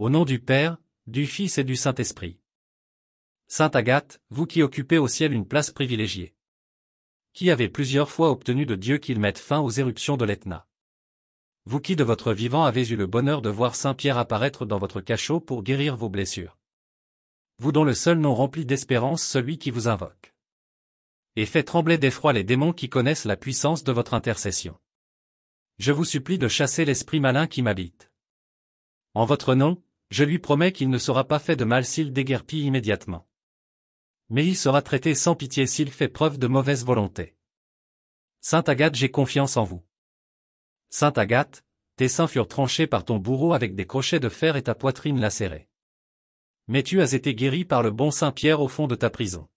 Au nom du Père, du Fils et du Saint-Esprit. Sainte Agathe, vous qui occupez au ciel une place privilégiée. Qui avez plusieurs fois obtenu de Dieu qu'il mette fin aux éruptions de l'Etna. Vous qui de votre vivant avez eu le bonheur de voir Saint Pierre apparaître dans votre cachot pour guérir vos blessures. Vous dont le seul nom remplit d'espérance celui qui vous invoque. Et fait trembler d'effroi les démons qui connaissent la puissance de votre intercession. Je vous supplie de chasser l'esprit malin qui m'habite. En votre nom, je lui promets qu'il ne sera pas fait de mal s'il déguerpit immédiatement. Mais il sera traité sans pitié s'il fait preuve de mauvaise volonté. Sainte Agathe, j'ai confiance en vous. Sainte Agathe, tes seins furent tranchés par ton bourreau avec des crochets de fer et ta poitrine lacérée. Mais tu as été guéri par le bon Saint Pierre au fond de ta prison.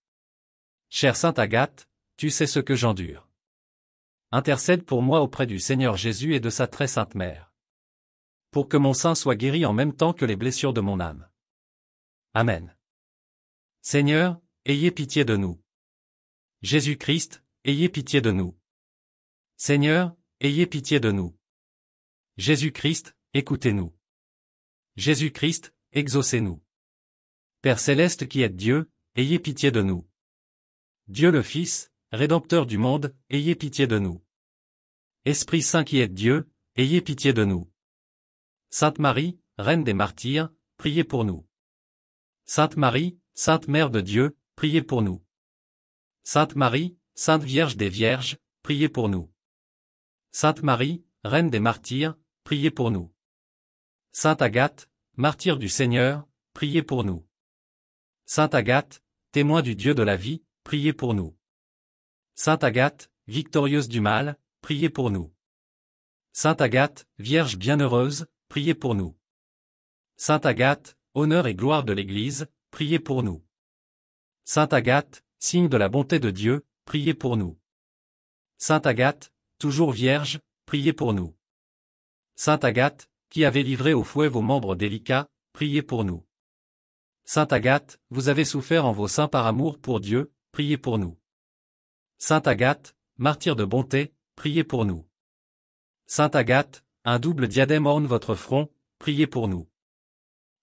Chère Sainte Agathe, tu sais ce que j'endure. Intercède pour moi auprès du Seigneur Jésus et de sa très sainte Mère pour que mon sein soit guéri en même temps que les blessures de mon âme. Amen. Seigneur, ayez pitié de nous. Jésus-Christ, ayez pitié de nous. Seigneur, ayez pitié de nous. Jésus-Christ, écoutez-nous. Jésus-Christ, exaucez-nous. Père céleste qui êtes Dieu, ayez pitié de nous. Dieu le Fils, Rédempteur du monde, ayez pitié de nous. Esprit Saint qui êtes Dieu, ayez pitié de nous. Sainte Marie, Reine des martyrs, priez pour nous. Sainte Marie, Sainte Mère de Dieu, priez pour nous. Sainte Marie, Sainte Vierge des Vierges, priez pour nous. Sainte Marie, Reine des martyrs, priez pour nous. Sainte Agathe, martyr du Seigneur, priez pour nous. Sainte Agathe, témoin du Dieu de la vie, priez pour nous. Sainte Agathe, victorieuse du mal, priez pour nous. Sainte Agathe, Vierge bienheureuse, priez pour nous. Sainte Agathe, honneur et gloire de l'Église, priez pour nous. Sainte Agathe, signe de la bonté de Dieu, priez pour nous. Sainte Agathe, toujours vierge, priez pour nous. Sainte Agathe, qui avez livré au fouet vos membres délicats, priez pour nous. Sainte Agathe, vous avez souffert en vos saints par amour pour Dieu, priez pour nous. Sainte Agathe, martyr de bonté, priez pour nous. Sainte Agathe, un double diadème orne votre front, priez pour nous.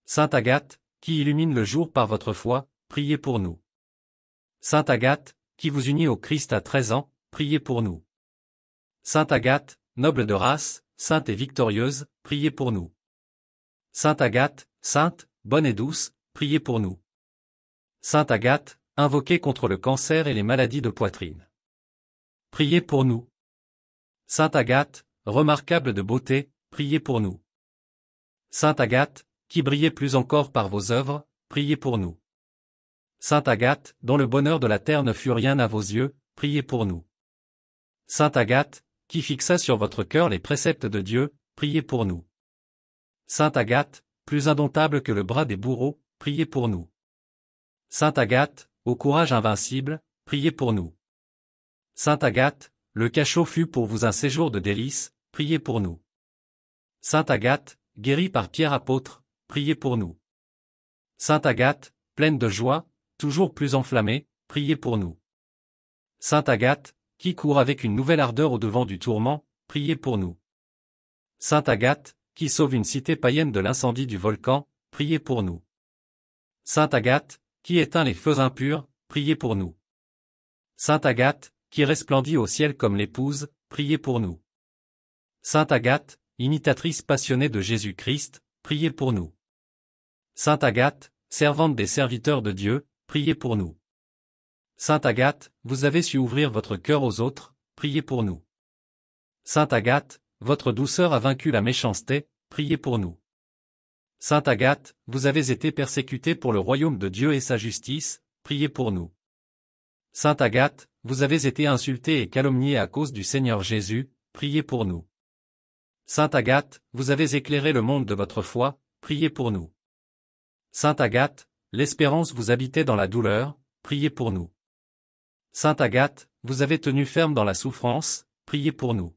Sainte Agathe, qui illumine le jour par votre foi, priez pour nous. Sainte Agathe, qui vous unit au Christ à treize ans, priez pour nous. Sainte Agathe, noble de race, sainte et victorieuse, priez pour nous. Sainte Agathe, sainte, bonne et douce, priez pour nous. Sainte Agathe, invoquée contre le cancer et les maladies de poitrine. Priez pour nous. Sainte Agathe, remarquable de beauté, priez pour nous. Sainte Agathe, qui brillait plus encore par vos œuvres, priez pour nous. Sainte Agathe, dont le bonheur de la terre ne fut rien à vos yeux, priez pour nous. Sainte Agathe, qui fixa sur votre cœur les préceptes de Dieu, priez pour nous. Sainte Agathe, plus indomptable que le bras des bourreaux, priez pour nous. Sainte Agathe, au courage invincible, priez pour nous. Sainte Agathe, le cachot fut pour vous un séjour de délices, priez pour nous. Sainte Agathe, guérie par Pierre apôtre, priez pour nous. Sainte Agathe, pleine de joie, toujours plus enflammée, priez pour nous. Sainte Agathe, qui court avec une nouvelle ardeur au-devant du tourment, priez pour nous. Sainte Agathe, qui sauve une cité païenne de l'incendie du volcan, priez pour nous. Sainte Agathe, qui éteint les feux impurs, priez pour nous. Sainte Agathe, qui resplendit au ciel comme l'épouse, priez pour nous. Sainte Agathe, imitatrice passionnée de Jésus-Christ, priez pour nous. Sainte Agathe, servante des serviteurs de Dieu, priez pour nous. Sainte Agathe, vous avez su ouvrir votre cœur aux autres, priez pour nous. Sainte Agathe, votre douceur a vaincu la méchanceté, priez pour nous. Sainte Agathe, vous avez été persécutée pour le royaume de Dieu et sa justice, priez pour nous. Sainte Agathe, vous avez été insultée et calomniée à cause du Seigneur Jésus, priez pour nous. Sainte Agathe, vous avez éclairé le monde de votre foi, priez pour nous. Sainte Agathe, l'espérance vous habitait dans la douleur, priez pour nous. Sainte Agathe, vous avez tenu ferme dans la souffrance, priez pour nous.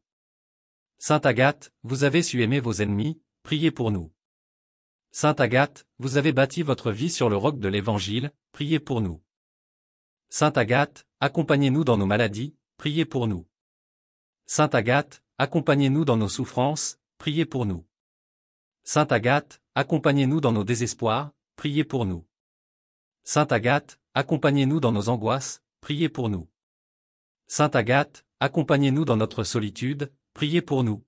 Sainte Agathe, vous avez su aimer vos ennemis, priez pour nous. Sainte Agathe, vous avez bâti votre vie sur le roc de l'Évangile, priez pour nous. Sainte Agathe, accompagnez-nous dans nos maladies, priez pour nous. Sainte Agathe, accompagnez-nous dans nos souffrances, priez pour nous. Sainte Agathe, accompagnez-nous dans nos désespoirs, priez pour nous. Sainte Agathe, accompagnez-nous dans nos angoisses, priez pour nous. Sainte Agathe, accompagnez-nous dans notre solitude, priez pour nous.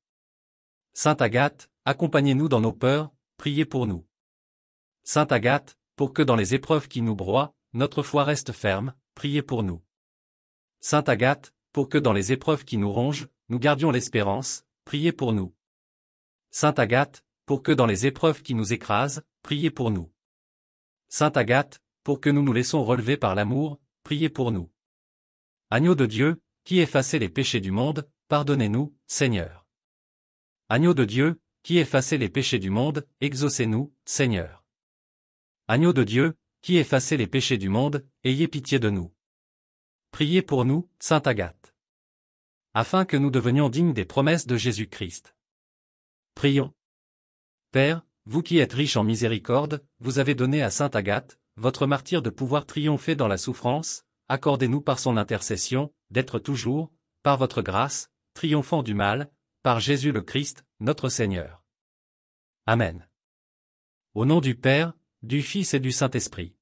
Sainte Agathe, accompagnez-nous dans nos peurs, priez pour nous. Sainte Agathe, pour que dans les épreuves qui nous broient, notre foi reste ferme, priez pour nous. Sainte Agathe, pour que dans les épreuves qui nous rongent, nous gardions l'espérance, priez pour nous. Sainte Agathe, pour que dans les épreuves qui nous écrasent, priez pour nous. Sainte Agathe, pour que nous nous laissons relever par l'amour, priez pour nous. Agneau de Dieu, qui effacez les péchés du monde, pardonnez-nous, Seigneur. Agneau de Dieu, qui effacez les péchés du monde, exaucez-nous, Seigneur. Agneau de Dieu, qui effacez les péchés du monde, ayez pitié de nous. Priez pour nous, Sainte Agathe. Afin que nous devenions dignes des promesses de Jésus-Christ. Prions. Père, vous qui êtes riche en miséricorde, vous avez donné à Sainte Agathe, votre martyr de pouvoir triompher dans la souffrance, accordez-nous par son intercession, d'être toujours, par votre grâce, triomphant du mal, par Jésus le Christ, notre Seigneur. Amen. Au nom du Père, du Fils et du Saint-Esprit.